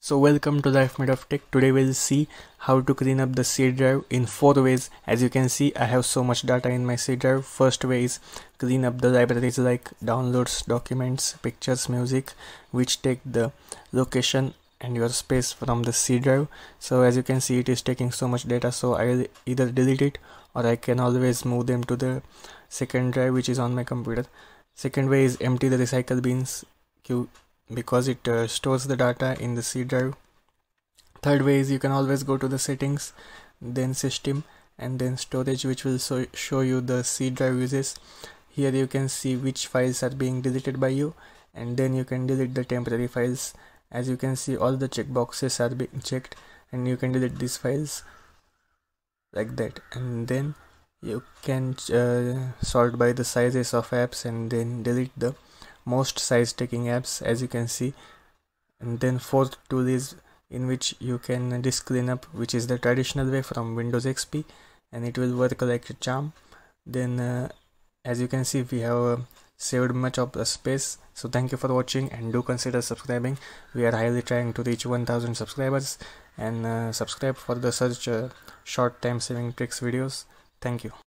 So welcome to Life Made of Tech. Today we'll see how to clean up the C drive in four ways. As you can see, I have so much data in my C drive. First way is clean up the libraries like downloads, documents, pictures, music, which take the location and your space from the C drive. So as you can see, it is taking so much data. So I'll either delete it or I can always move them to the second drive, which is on my computer. Second way is empty the recycle bins because it uh, stores the data in the C drive. Third way is you can always go to the settings, then system and then storage which will so show you the C drive uses. Here you can see which files are being deleted by you and then you can delete the temporary files. As you can see all the checkboxes are being checked and you can delete these files like that and then you can uh, sort by the sizes of apps and then delete them most size taking apps as you can see and then fourth tool is in which you can disk cleanup which is the traditional way from Windows XP and it will work like a charm then uh, as you can see we have uh, saved much of the space so thank you for watching and do consider subscribing we are highly trying to reach 1000 subscribers and uh, subscribe for the such uh, short time saving tricks videos thank you